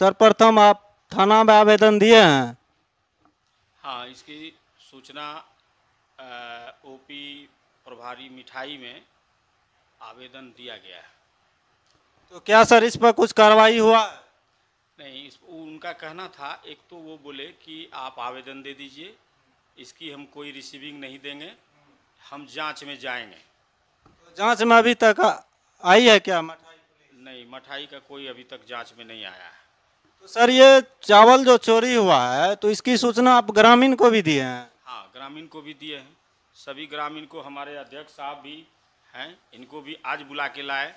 सर्वप्रथम आप थाना में आवेदन दिए हैं हाँ इसकी सूचना ओपी प्रभारी मिठाई में आवेदन दिया गया है तो क्या सर इस पर कुछ कार्रवाई हुआ नहीं इस उनका कहना था एक तो वो बोले कि आप आवेदन दे दीजिए इसकी हम कोई रिसीविंग नहीं देंगे हम जांच में जाएंगे तो जांच में अभी तक आई है क्या मठाई नहीं मठाई का कोई अभी तक जांच में नहीं आया है तो सर ये चावल जो चोरी हुआ है तो इसकी सूचना आप ग्रामीण को भी दिए हैं हाँ ग्रामीण को भी दिए हैं सभी ग्रामीण को हमारे अध्यक्ष साहब भी हैं इनको भी आज बुला के लाए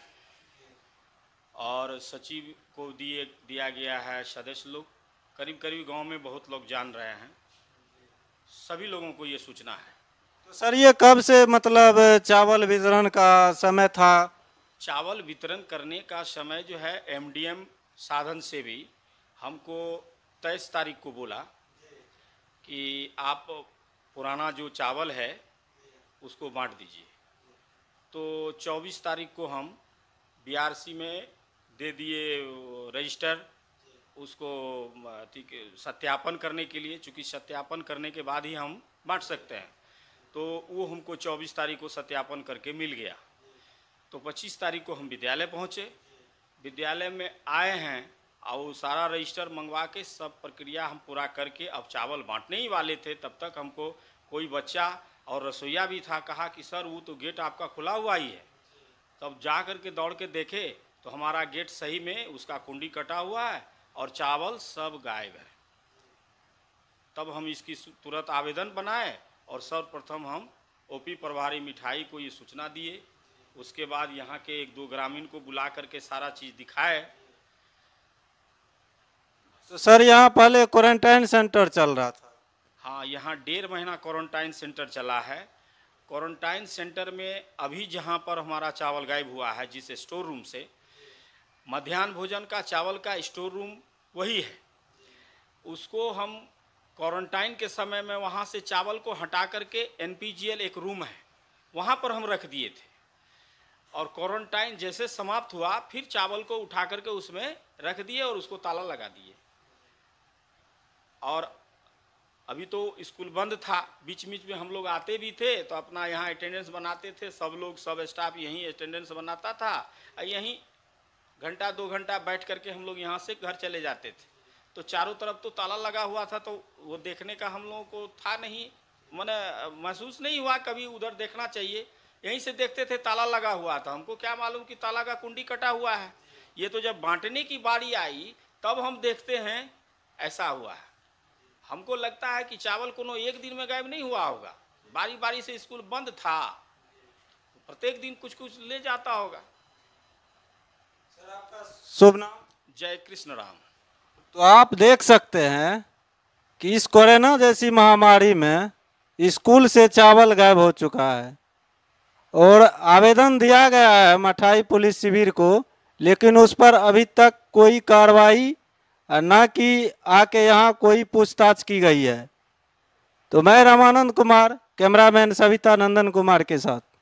और सचिव को दिए दिया गया है सदस्य लोग करीब करीब गांव में बहुत लोग जान रहे हैं सभी लोगों को ये सूचना है तो सर ये कब से मतलब चावल वितरण का समय था चावल वितरण करने का समय जो है एमडीएम साधन से भी हमको तेईस तारीख को बोला कि आप पुराना जो चावल है उसको बांट दीजिए तो चौबीस तारीख को हम बीआरसी में दे दिए रजिस्टर उसको ठीक सत्यापन करने के लिए चूँकि सत्यापन करने के बाद ही हम बांट सकते हैं तो वो हमको 24 तारीख को सत्यापन करके मिल गया तो 25 तारीख को हम विद्यालय पहुँचे विद्यालय में आए हैं और सारा रजिस्टर मंगवा के सब प्रक्रिया हम पूरा करके अब चावल बांटने ही वाले थे तब तक हमको कोई बच्चा और रसोईया भी था कहा कि सर वो तो गेट आपका खुला हुआ ही है तब जा कर के दौड़ के देखे तो हमारा गेट सही में उसका कुंडी कटा हुआ है और चावल सब गायब है तब हम इसकी तुरंत आवेदन बनाए और सर्वप्रथम हम ओपी प्रभारी मिठाई को ये सूचना दिए उसके बाद यहाँ के एक दो ग्रामीण को बुला करके सारा चीज़ दिखाए तो सर यहाँ पहले क्वारंटाइन सेंटर चल रहा था हाँ यहाँ डेढ़ महीना क्वारंटाइन सेंटर चला है क्वारंटाइन सेंटर में अभी जहाँ पर हमारा चावल गायब हुआ है जिस स्टोर रूम से मध्यान्ह भोजन का चावल का स्टोर रूम वही है उसको हम क्वारंटाइन के समय में वहाँ से चावल को हटा करके एन एक रूम है वहाँ पर हम रख दिए थे और क्वारंटाइन जैसे समाप्त हुआ फिर चावल को उठा करके उसमें रख दिए और उसको ताला लगा दिए और अभी तो स्कूल बंद था बीच बीच में हम लोग आते भी थे तो अपना यहाँ अटेंडेंस बनाते थे सब लोग सब स्टाफ यहीं अटेंडेंस बनाता था और यहीं घंटा दो घंटा बैठ करके हम लोग यहाँ से घर चले जाते थे तो चारों तरफ तो ताला लगा हुआ था तो वो देखने का हम लोगों को था नहीं मैंने महसूस नहीं हुआ कभी उधर देखना चाहिए यहीं से देखते थे ताला लगा हुआ था हमको क्या मालूम कि ताला का कुंडी कटा हुआ है ये तो जब बांटने की बारी आई तब हम देखते हैं ऐसा हुआ है हमको लगता है कि चावल कोनो एक दिन में गायब नहीं हुआ होगा बारी बारी से स्कूल बंद था प्रत्येक दिन कुछ कुछ ले जाता होगा सर आपका शुभ नाम जय कृष्ण राम तो आप देख सकते हैं कि इस कोरोना जैसी महामारी में स्कूल से चावल गायब हो चुका है और आवेदन दिया गया है मठाई पुलिस शिविर को लेकिन उस पर अभी तक कोई कार्रवाई ना कि आके यहाँ कोई पूछताछ की गई है तो मैं रामानंद कुमार कैमरामैन सविता नंदन कुमार के साथ